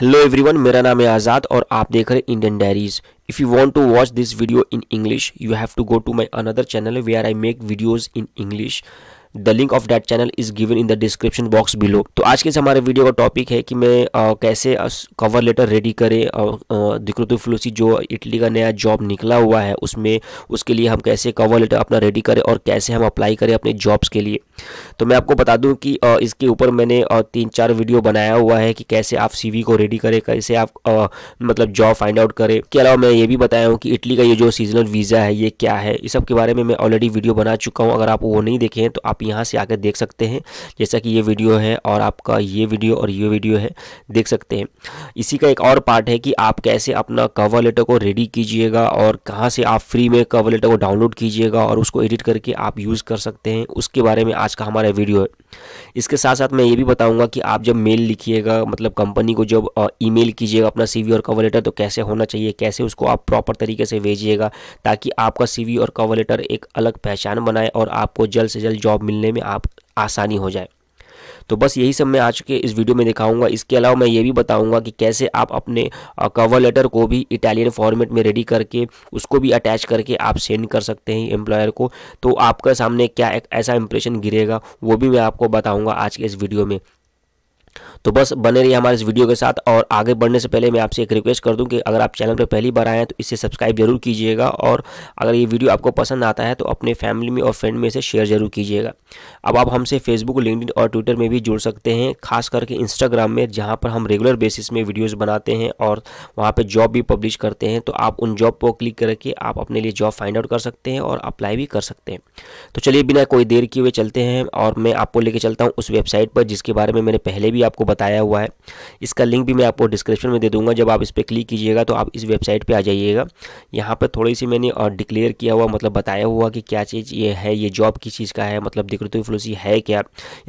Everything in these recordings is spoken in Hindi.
हेलो एवरीवन मेरा नाम है आज़ाद और आप देख रहे हैं Indian diaries if you want to watch this video in English you have to go to my another channel where I make videos in English the link of that channel is given in the description box below तो आज के हमारे वीडियो का टॉपिक है कि मैं आ, कैसे कवर लेटर रेडी करें दिक्रुतु फ्लूसी जो इटली का नया जॉब निकला हुआ है उसमें उसके लिए हम कैसे कवर लेटर अपना रेडी करें और कैसे हम अप्लाई करें अपने जॉब्स के लिए तो मैं आपको बता दूं कि आ, इसके ऊपर मैंने आ, तीन चार वीडियो बनाया हुआ है कि कैसे आप सी को रेडी करें कैसे आप मतलब जॉब फाइंड आउट करें इसके अलावा मैं ये भी बताया हूँ कि इटली का ये जो सीजनल वीज़ा है ये क्या है इस सब के बारे में मैं ऑलरेडी वीडियो बना चुका हूँ अगर आप वो नहीं देखें तो आप आप यहाँ से आकर देख सकते हैं जैसा कि ये वीडियो है और आपका ये वीडियो और ये वीडियो है देख सकते हैं इसी का एक और पार्ट है कि आप कैसे अपना कवर लेटर को रेडी कीजिएगा और कहाँ से आप फ्री में कवर लेटर को डाउनलोड कीजिएगा और उसको एडिट करके आप यूज़ कर सकते हैं उसके बारे में आज का हमारा वीडियो है इसके साथ साथ मैं ये भी बताऊंगा कि आप जब मेल लिखिएगा मतलब कंपनी को जब ईमेल कीजिएगा अपना सीवी और कवर लेटर तो कैसे होना चाहिए कैसे उसको आप प्रॉपर तरीके से भेजिएगा ताकि आपका सीवी और कवर लेटर एक अलग पहचान बनाए और आपको जल्द से जल्द जॉब मिलने में आप आसानी हो जाए तो बस यही सब मैं आज के इस वीडियो में दिखाऊंगा इसके अलावा मैं ये भी बताऊंगा कि कैसे आप अपने कवर लेटर को भी इटालियन फॉर्मेट में रेडी करके उसको भी अटैच करके आप सेंड कर सकते हैं एम्प्लॉयर को तो आपका सामने क्या एक ऐसा इंप्रेशन गिरेगा वो भी मैं आपको बताऊंगा आज के इस वीडियो में तो बस बने रहिए हमारे इस वीडियो के साथ और आगे बढ़ने से पहले मैं आपसे एक रिक्वेस्ट कर दूं कि अगर आप चैनल पर पहली बार आए हैं तो इसे सब्सक्राइब जरूर कीजिएगा और अगर ये वीडियो आपको पसंद आता है तो अपने फैमिली में और फ्रेंड में इसे शेयर जरूर कीजिएगा अब आप हमसे फेसबुक लिंकड और ट्विटर में भी जुड़ सकते हैं खास करके इंस्टाग्राम में जहाँ पर हम रेगुलर बेसिस में वीडियोज़ बनाते हैं और वहाँ पर जॉब भी पब्लिश करते हैं तो आप उन जॉब को क्लिक करके आप अपने लिए जॉब फाइंड आउट कर सकते हैं और अप्लाई भी कर सकते हैं तो चलिए बिना कोई देर किए हुए चलते हैं और मैं आपको लेके चलता हूँ उस वेबसाइट पर जिसके बारे में मैंने पहले भी आपको बताया हुआ है इसका लिंक भी मैं आपको डिस्क्रिप्शन में दे दूंगा जब आप इस पर क्लिक कीजिएगा तो आप इस वेबसाइट पे आ जाइएगा यहाँ पर थोड़ी सी मैंने डिक्लेयर किया हुआ मतलब बताया हुआ कि क्या चीज़ ये है ये जॉब किस चीज़ का है मतलब दिक्कत फलूसी है क्या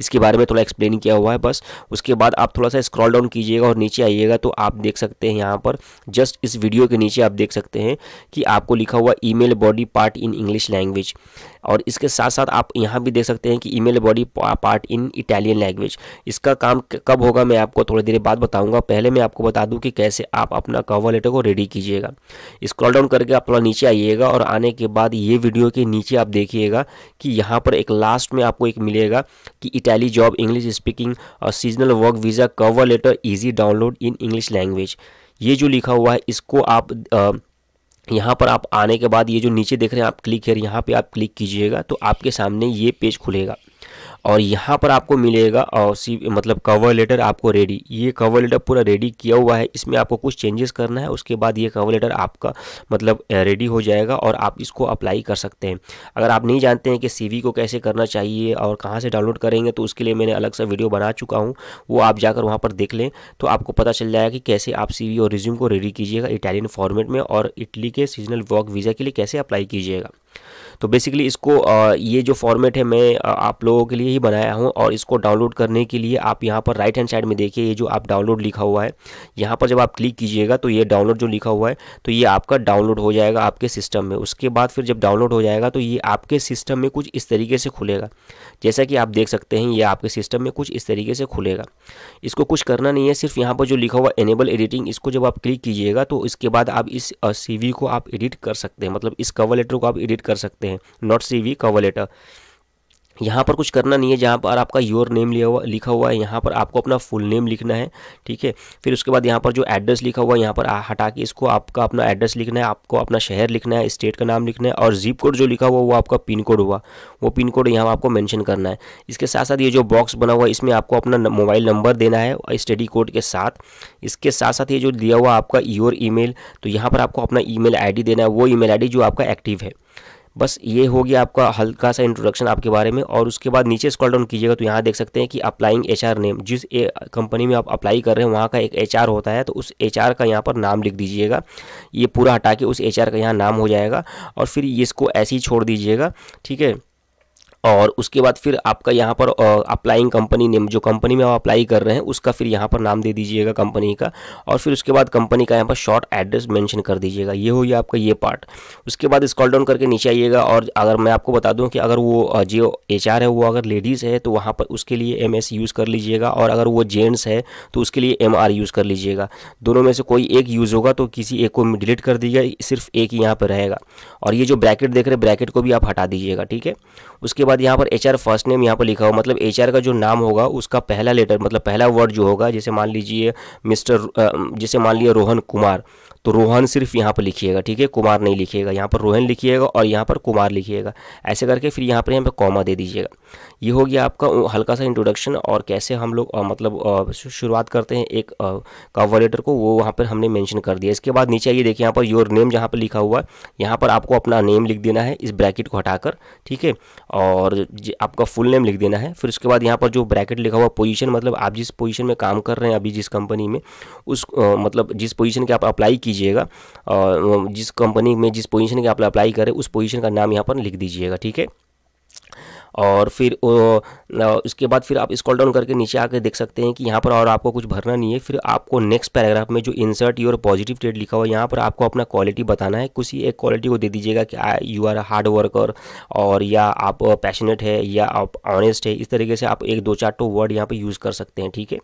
इसके बारे में थोड़ा एक्सप्लेन किया हुआ है बस उसके बाद आप थोड़ा सा स्क्रॉल डाउन कीजिएगा और नीचे आइएगा तो आप देख सकते हैं यहाँ पर जस्ट इस वीडियो के नीचे आप देख सकते हैं कि आपको लिखा हुआ E body part in English language और इसके साथ साथ आप यहाँ भी देख सकते हैं कि email body part in Italian language इसका काम कब होगा मैं आपको थोड़ी देर बाद बताऊंगा पहले मैं आपको बता दूं कि कैसे आप अपना कवर लेटर को रेडी कीजिएगा स्क्रॉल डाउन करके आप थोड़ा नीचे आइएगा और आने के बाद ये वीडियो के नीचे आप देखिएगा कि यहाँ पर एक लास्ट में आपको एक मिलेगा कि इटैली जॉब इंग्लिश स्पीकिंग और seasonal work visa cover letter easy download in English language ये जो लिखा हुआ है इसको आप आ, uh, यहाँ पर आप आने के बाद ये जो नीचे देख रहे हैं आप क्लिक है यहाँ पे आप क्लिक कीजिएगा तो आपके सामने ये पेज खुलेगा और यहाँ पर आपको मिलेगा और सी मतलब कवर लेटर आपको रेडी ये कवर लेटर पूरा रेडी किया हुआ है इसमें आपको कुछ चेंजेस करना है उसके बाद ये कवर लेटर आपका मतलब रेडी हो जाएगा और आप इसको अप्लाई कर सकते हैं अगर आप नहीं जानते हैं कि सी को कैसे करना चाहिए और कहाँ से डाउनलोड करेंगे तो उसके लिए मैंने अलग सा वीडियो बना चुका हूँ वो आप जाकर वहाँ पर देख लें तो आपको पता चल जाएगा कि कैसे आप सी और रिज्यूम को रेडी कीजिएगा इटालियन फॉर्मेट में और इटली के सीजनल वर्क वीज़ा के लिए कैसे अप्लाई कीजिएगा तो बेसिकली इसको ये जो फॉर्मेट है मैं आप लोगों के लिए ही बनाया हूँ और इसको डाउनलोड करने के लिए आप यहाँ पर राइट हैंड साइड में देखिए ये जो आप डाउनलोड लिखा हुआ है यहाँ पर जब आप क्लिक कीजिएगा तो ये डाउनलोड जो लिखा हुआ है तो ये आपका डाउनलोड हो जाएगा आपके सिस्टम में उसके बाद फिर जब डाउनलोड हो जाएगा तो ये आपके सिस्टम में कुछ इस तरीके से खुलेगा जैसा कि आप देख सकते हैं ये आपके सिस्टम में कुछ इस तरीके से खुलेगा इसको कुछ करना नहीं है सिर्फ यहाँ पर जो लिखा हुआ एनेबल एडिटिंग इसको जब आप क्लिक कीजिएगा तो इसके बाद आप इस सी को आप एडिट कर सकते हैं मतलब इस कवर लेटर को आप एडिट कर सकते हैं हैं not C V cover letter यहाँ पर कुछ करना नहीं है जहाँ पर आपका योर नेम लिया हुआ लिखा हुआ है यहाँ पर आपको अपना फुल नेम लिखना है ठीक है फिर उसके बाद यहाँ पर जो एड्रेस लिखा हुआ है यहाँ पर हटा के इसको आपका अपना एड्रेस लिखना है आपको अपना शहर लिखना है स्टेट का नाम लिखना है और जिप कोड जो लिखा हुआ वो आपका पिन कोड हुआ वो पिन कोड यहाँ आपको मैंशन करना है इसके साथ साथ ये जो बॉक्स बना हुआ है इसमें आपको अपना मोबाइल नंबर देना है स्टडी कोड के साथ इसके साथ साथ ये जो दिया हुआ आपका योर ई तो यहाँ पर आपको अपना ई मेल देना है वो ई मेल जो आपका एक्टिव है बस ये हो गया आपका हल्का सा इंट्रोडक्शन आपके बारे में और उसके बाद नीचे स्क्रॉल डाउन कीजिएगा तो यहाँ देख सकते हैं कि अप्लाइंग एच नेम जिस कंपनी में आप अप्लाई कर रहे हैं वहाँ का एक एच होता है तो उस एच का यहाँ पर नाम लिख दीजिएगा ये पूरा हटा के उस एच का यहाँ नाम हो जाएगा और फिर इसको ऐसे ही छोड़ दीजिएगा ठीक है और उसके बाद फिर आपका यहाँ पर अप्लाइंग कंपनी नेम जो कंपनी में आप अप्लाई कर रहे हैं उसका फिर यहाँ पर नाम दे दीजिएगा कंपनी का और फिर उसके बाद कंपनी का यहाँ पर शॉर्ट एड्रेस मेंशन कर दीजिएगा ये हो गया आपका ये पार्ट उसके बाद स्कॉल डाउन करके नीचे आइएगा और अगर मैं आपको बता दूँ कि अगर वो जो एच है वो अगर लेडीज़ है तो वहाँ पर उसके लिए एम यूज़ कर लीजिएगा और अगर वो जेंट्स है तो उसके लिए एम यूज़ कर लीजिएगा दोनों में से कोई एक यूज़ होगा तो किसी एक को डिलीट कर दीजिएगा सिर्फ एक ही यहाँ पर रहेगा और ये जो ब्रैकेट देख रहे ब्रैकेट को भी आप हटा दीजिएगा ठीक है उसके बाद यहाँ पर एच फर्स्ट नेम यहाँ पर लिखा हो मतलब एच का जो नाम होगा उसका पहला लेटर मतलब पहला वर्ड जो होगा जैसे मान लीजिए मिस्टर जैसे मान लिया रोहन कुमार तो रोहन सिर्फ यहाँ पर लिखिएगा ठीक है कुमार नहीं लिखिएगा यहाँ पर रोहन लिखिएगा और यहाँ पर कुमार लिखिएगा ऐसे करके फिर यहाँ पर यहाँ पर कॉमा दे दीजिएगा ये हो गया आपका हल्का सा इंट्रोडक्शन और कैसे हम लोग मतलब शुरुआत करते हैं एक कवर लेटर को वो वहाँ पर हमने मेंशन कर दिया इसके बाद नीचे ये देखिए यहाँ पर योर नेम जहाँ पर लिखा हुआ है यहाँ पर आपको अपना नेम लिख देना है इस ब्रैकेट को हटाकर ठीक है और और आपका फुल नेम लिख देना है फिर उसके बाद यहाँ पर जो ब्रैकेट लिखा हुआ पोजीशन मतलब आप जिस पोजीशन में काम कर रहे हैं अभी जिस कंपनी में उस आ, मतलब जिस पोजीशन के आप अप्लाई कीजिएगा जिस कंपनी में जिस पोजीशन के आप अप्लाई करें उस पोजीशन का नाम यहाँ पर लिख दीजिएगा ठीक है और फिर उसके बाद फिर आप स्कॉल डाउन करके नीचे आकर देख सकते हैं कि यहाँ पर और आपको कुछ भरना नहीं है फिर आपको नेक्स्ट पैराग्राफ में जो इंसर्ट योर पॉजिटिव ट्रेड लिखा हुआ है यहाँ पर आपको अपना क्वालिटी बताना है कुछ ही एक क्वालिटी को दे दीजिएगा कि यू आर हार्ड वर्कर और या आप पैशनेट है या आप ऑनेस्ट है इस तरीके से आप एक दो चार टो तो वर्ड यहाँ पर यूज़ कर सकते हैं ठीक है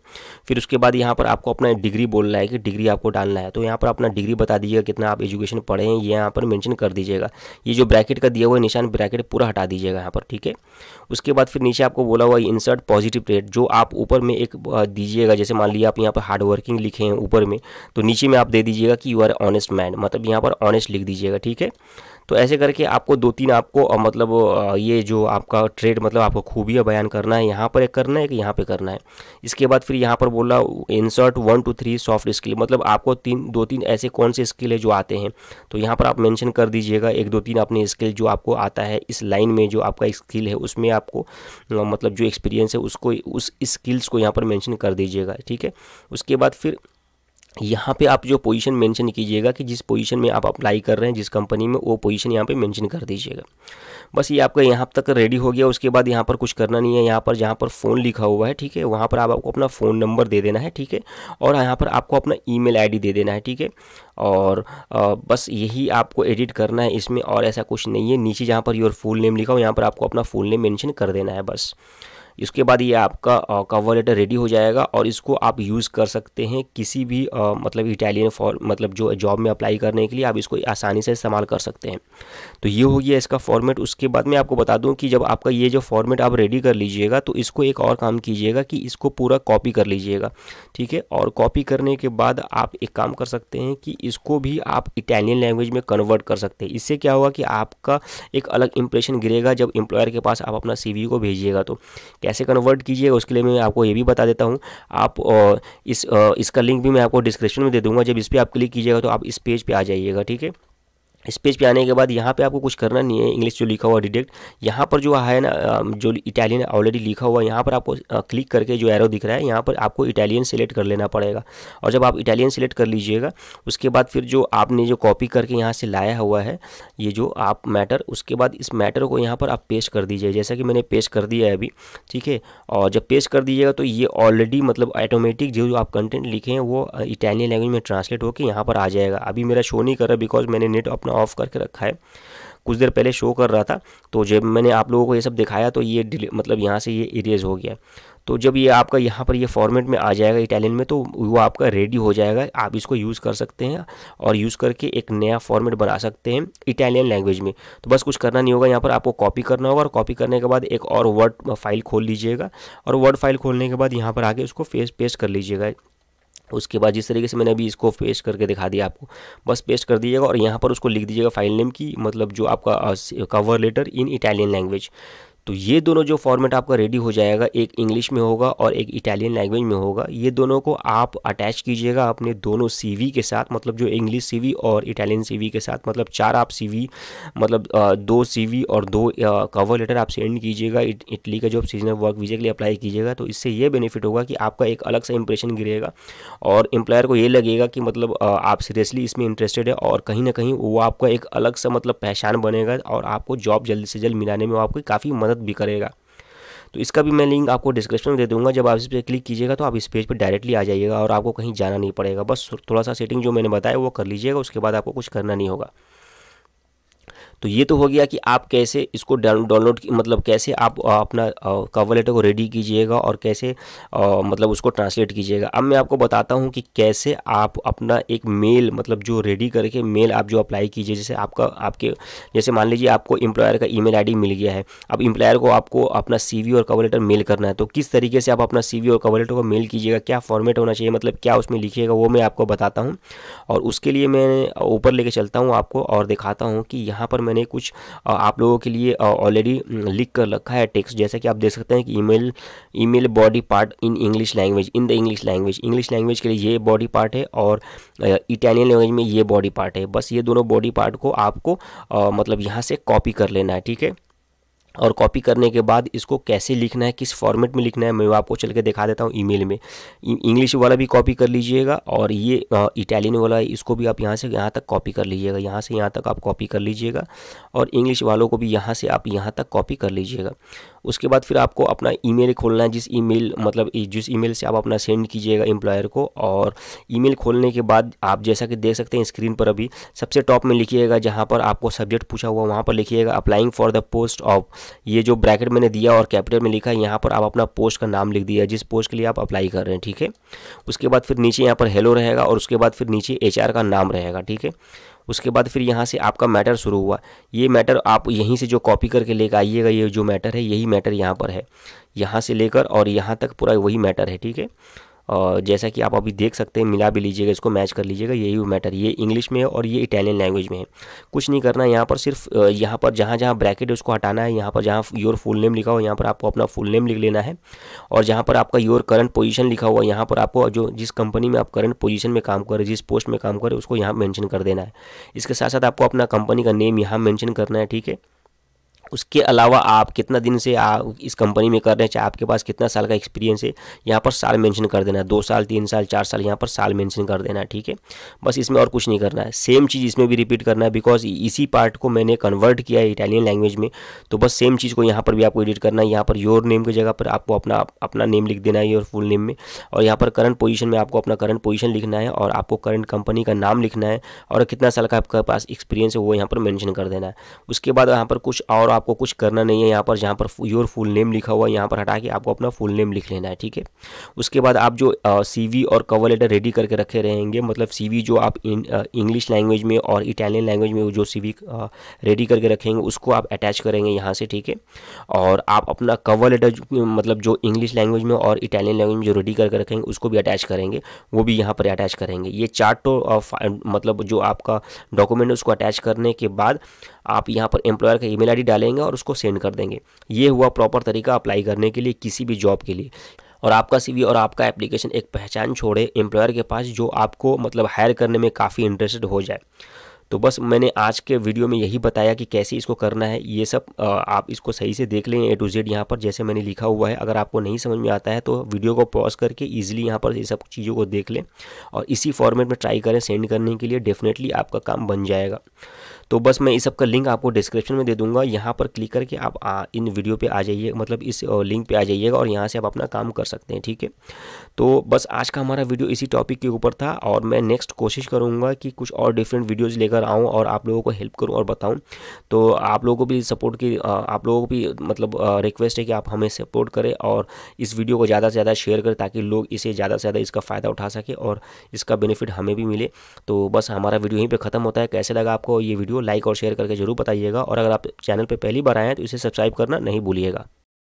फिर उसके बाद यहाँ पर आपको अपना डिग्री बोलना है कि डिग्री आपको डालना है तो यहाँ पर अपना डिग्री बता दीजिएगा कितना आप एजुकेशन पढ़े हैं ये यहाँ पर मैंशन कर दीजिएगा ये जो ब्रैकेट का दिया हुआ निशान ब्रैकेट पूरा हटा दीजिएगा यहाँ पर ठीक है उसके बाद फिर नीचे आपको बोला हुआ इंसर्ट पॉजिटिव रेट जो आप ऊपर में एक दीजिएगा जैसे मान लीजिए आप यहाँ पर हार्ड वर्किंग लिखे हैं ऊपर में तो नीचे में आप दे दीजिएगा कि यू आर ऑनेस्ट मैन मतलब यहाँ पर ऑनेस्ट लिख दीजिएगा ठीक है तो ऐसे करके आपको दो तीन आपको मतलब ये जो आपका ट्रेड मतलब आपको खूबियाँ बयान करना है यहाँ पर एक करना है कि यहाँ पे करना है इसके बाद फिर यहाँ पर बोला insert one two three soft skill मतलब आपको तीन दो तीन ऐसे कौन से स्किल है जो आते हैं तो यहाँ पर आप मेंशन कर दीजिएगा एक दो तीन अपने स्किल जो आपको आता है इस लाइन में जो आपका स्किल है उसमें आपको मतलब जो एक्सपीरियंस है उसको उस स्किल्स को यहाँ पर मैंशन कर दीजिएगा ठीक है उसके बाद फिर यहाँ पे आप जो पोजीशन मेंशन कीजिएगा कि जिस पोजीशन में आप अप्लाई कर रहे हैं जिस कंपनी में वो पोजीशन यहाँ पे मेंशन कर दीजिएगा बस ये आपका यहाँ तक रेडी हो गया उसके बाद यहाँ पर कुछ करना नहीं है यहाँ पर जहाँ पर फ़ोन लिखा हुआ है ठीक है वहाँ पर आप आपको अपना फ़ोन नंबर दे देना है ठीक है और यहाँ पर आपको अपना ई मेल दे देना है ठीक है और बस यही आपको एडिट करना है इसमें और ऐसा कुछ नहीं है नीचे जहाँ पर योर फुल नेम लिखा हो यहाँ पर आपको अपना फुल नेम मैंशन कर देना है बस इसके बाद ये आपका कवर लेटर रेडी हो जाएगा और इसको आप यूज़ कर सकते हैं किसी भी आ, मतलब इटालियन फॉर मतलब जो जॉब में अप्लाई करने के लिए आप इसको आसानी से इस्तेमाल कर सकते हैं तो ये हो गया इसका फॉर्मेट उसके बाद मैं आपको बता दूँ कि जब आपका ये जो फॉर्मेट आप रेडी कर लीजिएगा तो इसको एक और काम कीजिएगा कि इसको पूरा कॉपी कर लीजिएगा ठीक है और कॉपी करने के बाद आप एक काम कर सकते हैं कि इसको भी आप इटालियन लैंग्वेज में कन्वर्ट कर सकते हैं इससे क्या होगा कि आपका एक अलग इंप्रेशन गिरेगा जब एम्प्लॉयर के पास आप अपना सी को भेजिएगा तो कैसे कन्वर्ट कीजिएगा उसके लिए मैं आपको ये भी बता देता हूँ आप इस इसका लिंक भी मैं आपको डिस्क्रिप्शन में दे दूँगा जब इस पर आप क्लिक कीजिएगा तो आप इस पेज पर आ जाइएगा ठीक है इस पेज पे आने के बाद यहाँ पे आपको कुछ करना नहीं है इंग्लिश जो लिखा हुआ डिटेक्ट यहाँ पर जो है ना जो इटालियन ऑलरेडी लिखा हुआ है यहाँ पर आपको क्लिक करके जो एरो दिख रहा है यहाँ पर आपको इटालियन सेलेक्ट कर लेना पड़ेगा और जब आप इटालियन सेलेक्ट कर लीजिएगा उसके बाद फिर जो आपने जो कॉपी करके यहाँ से लाया हुआ है ये जो आप मैटर उसके बाद इस मैटर को यहाँ पर आप पेश कर दीजिए जैसा कि मैंने पेश कर दिया है अभी ठीक है और जब पेश कर दीजिएगा तो ये ऑलरेडी मतलब ऑटोमेटिक जो आप कंटेंट लिखे हैं वो इटालियन लैंग्वेज में ट्रांसलेट होकर यहाँ पर आ जाएगा अभी मेरा शो नहीं कर रहा बिकॉज मैंने नेट अपना ऑफ करके रखा है कुछ देर पहले शो कर रहा था तो जब मैंने आप लोगों को ये सब दिखाया तो ये मतलब यहाँ से ये इरेज हो गया तो जब ये आपका यहाँ पर ये फॉर्मेट में आ जाएगा इटालियन में तो वो आपका रेडी हो जाएगा आप इसको यूज़ कर सकते हैं और यूज़ करके एक नया फॉर्मेट बना सकते हैं इटालियन लैंग्वेज में तो बस कुछ करना नहीं होगा यहाँ पर आपको कॉपी करना होगा और कॉपी करने के बाद एक और वर्ड फाइल खोल लीजिएगा और वर्ड फाइल खोलने के बाद यहाँ पर आके उसको फेस पेस्ट कर लीजिएगा उसके बाद जिस तरीके से मैंने अभी इसको पेस्ट करके दिखा दिया आपको बस पेस्ट कर दीजिएगा और यहाँ पर उसको लिख दीजिएगा फाइल नेम की मतलब जो आपका cover letter in Italian language तो ये दोनों जो फॉर्मेट आपका रेडी हो जाएगा एक इंग्लिश में होगा और एक इटालियन लैंग्वेज में होगा ये दोनों को आप अटैच कीजिएगा अपने दोनों सी के साथ मतलब जो इंग्लिश सी और इटालियन सी के साथ मतलब चार आप सी मतलब दो सी और दो कवर लेटर आप सेंड कीजिएगा इटली का जो सीजनल वर्क वीज़े के लिए अप्लाई कीजिएगा तो इससे ये बेनिफिट होगा कि आपका एक अलग सा इंप्रेशन गिरेगा और एम्प्लॉयर को ये लगेगा कि मतलब आप सीरियसली इसमें इंटरेस्टेड है और कहीं ना कहीं वो आपका एक अलग सा मतलब पहचान बनेगा और आपको जॉब जल्दी से जल्द मिलाने में आपकी काफ़ी मदद मदद भी करेगा तो इसका भी मैं लिंक आपको डिस्क्रिप्शन में दे दूंगा जब आप इस पर क्लिक कीजिएगा तो आप इस पेज पर डायरेक्टली आ जाइएगा और आपको कहीं जाना नहीं पड़ेगा बस थोड़ा सा सेटिंग जो मैंने बताया वो कर लीजिएगा उसके बाद आपको कुछ करना नहीं होगा तो ये तो हो गया कि आप कैसे इसको डाउनलोड मतलब कैसे आप अपना कवर लेटर को रेडी कीजिएगा और कैसे आ, मतलब उसको ट्रांसलेट कीजिएगा अब मैं आपको बताता हूँ कि कैसे आप अपना एक मेल मतलब जो रेडी करके मेल आप जो अप्लाई कीजिए जैसे आपका आपके जैसे मान लीजिए आपको एम्प्लॉयर का ई मेल मिल गया है अब एम्प्लॉयर को आपको अपना सी और कवर लेटर मेल करना है तो किस तरीके से आप अपना सी और कवर लेटर को मेल कीजिएगा क्या फॉर्मेट होना चाहिए मतलब क्या उसमें लिखिएगा वो मैं आपको बताता हूँ और उसके लिए मैं ऊपर लेके चलता हूँ आपको और दिखाता हूँ कि यहाँ पर मैंने कुछ आप लोगों के लिए ऑलरेडी लिख कर रखा है टेक्स्ट जैसा कि आप देख सकते हैं कि email email body part in English language in the English language English language के लिए ये बॉडी पार्ट है और इटालियन लैंग्वेज में ये बॉडी पार्ट है बस ये दोनों बॉडी पार्ट को आपको मतलब यहाँ से कॉपी कर लेना है ठीक है और कॉपी करने के बाद इसको कैसे लिखना है किस फॉर्मेट में लिखना है मैं आपको चल के दिखा देता हूँ ईमेल में इंग्लिश वाला भी कॉपी कर लीजिएगा और ये इटालियन वाला इसको भी आप यहाँ से यहाँ तक कॉपी कर लीजिएगा यहाँ से यहाँ तक आप कॉपी कर लीजिएगा और इंग्लिश वालों को भी यहाँ से आप यहाँ तक कॉपी कर लीजिएगा उसके बाद फिर आपको अपना ईमेल खोलना है जिस ईमेल मतलब जिस ईमेल से आप अपना सेंड कीजिएगा एम्प्लॉयर को और ईमेल खोलने के बाद आप जैसा कि देख सकते हैं स्क्रीन पर अभी सबसे टॉप में लिखिएगा जहाँ पर आपको सब्जेक्ट पूछा हुआ वहाँ पर लिखिएगा applying for the post of ये जो ब्रैकेट मैंने दिया और कैपिटल में लिखा है यहाँ पर आप अपना पोस्ट का नाम लिख दिया जिस पोस्ट के लिए आप अप्लाई कर रहे हैं ठीक है उसके बाद फिर नीचे यहाँ पर हेलो रहेगा और उसके बाद फिर नीचे एच का नाम रहेगा ठीक है उसके बाद फिर यहाँ से आपका मैटर शुरू हुआ ये मैटर आप यहीं से जो कॉपी करके लेकर आइएगा ये जो मैटर है यही मैटर यहाँ पर है यहाँ से लेकर और यहाँ तक पूरा वही मैटर है ठीक है और जैसा कि आप अभी देख सकते हैं मिला भी लीजिएगा इसको मैच कर लीजिएगा यही मैटर ये इंग्लिश में है और ये इटालियन लैंग्वेज में है कुछ नहीं करना यहाँ पर सिर्फ यहाँ पर जहाँ जहाँ ब्रैकेट है उसको हटाना है यहाँ पर जहाँ योर फुल नेम लिखा हुआ यहाँ पर आपको अपना फुल नेम लिख लेना है और जहाँ पर आपका योर करंट पोजिशन लिखा हुआ यहाँ पर आपको जो जिस कंपनी में आप करंट पोजिशन में काम करें जिस पोस्ट में काम करें उसको यहाँ मैंशन कर देना है इसके साथ साथ आपको अपना कंपनी का नेम यहाँ मैंशन करना है ठीक है उसके अलावा आप कितना दिन से आप इस कंपनी में कर रहे हैं चाहे आपके पास कितना साल का एक्सपीरियंस है यहाँ पर साल मेंशन कर देना है दो साल तीन साल चार साल यहाँ पर साल मेंशन कर देना है ठीक है बस इसमें और कुछ नहीं करना है सेम चीज़ इसमें भी रिपीट करना है बिकॉज इसी पार्ट को मैंने कन्वर्ट किया है इटालियन लैंग्वेज में तो बस सेम चीज़ को यहाँ पर भी आपको एडिट करना है यहाँ पर योर नेम की जगह पर आपको अपना अपना नेम लिख देना है योर फुल नेम में और यहाँ पर करंट पोजिशन में आपको अपना करंट पोजिशन लिखना है और आपको करंट कंपनी का नाम लिखना है और कितना साल का आपके पास एक्सपीरियंस है वो यहाँ पर मैंशन कर देना है उसके बाद यहाँ पर कुछ और आपको कुछ करना नहीं है यहाँ पर जहाँ पर योर फुल नेम लिखा हुआ है यहाँ पर हटा के आपको अपना फुल नेम लिख लेना है ठीक है उसके बाद आप जो सी और कवर लेटर रेडी करके रखे रहेंगे मतलब सी जो आप इंग्लिश लैंग्वेज में और इटालियन लैंग्वेज में जो सी रेडी करके रखेंगे उसको आप अटैच करेंगे यहाँ से ठीक है और आप अपना कवर लेटर मतलब जो इंग्लिश लैंग्वेज में और इटालियन लैंग्वेज में जो रेडी करके रखेंगे उसको भी अटैच करेंगे वो भी यहाँ पर अटैच करेंगे ये चार्ट तो मतलब जो आपका डॉक्यूमेंट है उसको अटैच करने के बाद आप यहाँ पर एम्प्लॉयर का ईमेल आईडी डालें लेंगे और उसको सेंड कर देंगे ये हुआ प्रॉपर तरीका अप्लाई करने के लिए किसी भी जॉब के लिए और आपका सीवी और आपका एप्लीकेशन एक पहचान छोड़े एम्प्लॉयर के पास जो आपको मतलब हायर करने में काफ़ी इंटरेस्टेड हो जाए तो बस मैंने आज के वीडियो में यही बताया कि कैसे इसको करना है ये सब आप इसको सही से देख लें ए टू जेड यहाँ पर जैसे मैंने लिखा हुआ है अगर आपको नहीं समझ में आता है तो वीडियो को पॉज करके ईजिली यहाँ पर ये सब चीज़ों को देख लें और इसी फॉर्मेट में ट्राई करें सेंड करने के लिए डेफिनेटली आपका काम बन जाएगा तो बस मैं इस सब का लिंक आपको डिस्क्रिप्शन में दे दूंगा यहाँ पर क्लिक करके आप आ, इन वीडियो पे आ जाइए मतलब इस लिंक पे आ जाइएगा और यहाँ से आप अपना काम कर सकते हैं ठीक है तो बस आज का हमारा वीडियो इसी टॉपिक के ऊपर था और मैं नेक्स्ट कोशिश करूँगा कि कुछ और डिफरेंट वीडियोज़ लेकर आऊँ और आप लोगों को हेल्प करूँ और बताऊँ तो आप लोगों को भी सपोर्ट की आप लोगों को भी मतलब रिक्वेस्ट है कि आप हमें सपोर्ट करें और इस वीडियो को ज़्यादा से ज़्यादा शेयर करें ताकि लोग इसे ज़्यादा से ज़्यादा इसका फ़ायदा उठा सके और इसका बेनिफिट हमें भी मिले तो बस हमारा वीडियो यहीं पर ख़त्म होता है कैसे लगा आपको ये वीडियो वीडियो लाइक और शेयर करके जरूर बताइएगा और अगर आप चैनल पर पहली बार आए हैं तो इसे सब्सक्राइब करना नहीं भूलिएगा